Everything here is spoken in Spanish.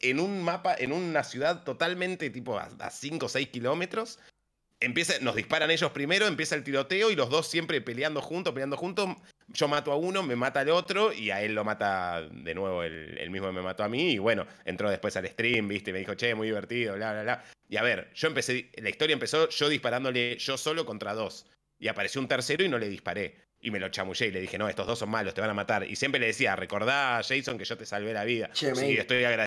en un mapa, en una ciudad totalmente tipo a 5 o 6 kilómetros. Empieza, nos disparan ellos primero, empieza el tiroteo y los dos siempre peleando juntos, peleando juntos. Yo mato a uno, me mata al otro y a él lo mata de nuevo el, mismo que me mató a mí. Y bueno, entró después al stream, viste, me dijo, che, muy divertido, bla, bla, bla. Y a ver, yo empecé, la historia empezó yo disparándole yo solo contra dos. Y apareció un tercero y no le disparé. Y me lo chamullé y le dije, no, estos dos son malos, te van a matar. Y siempre le decía, recordá, Jason, que yo te salvé la vida. estoy agradecido.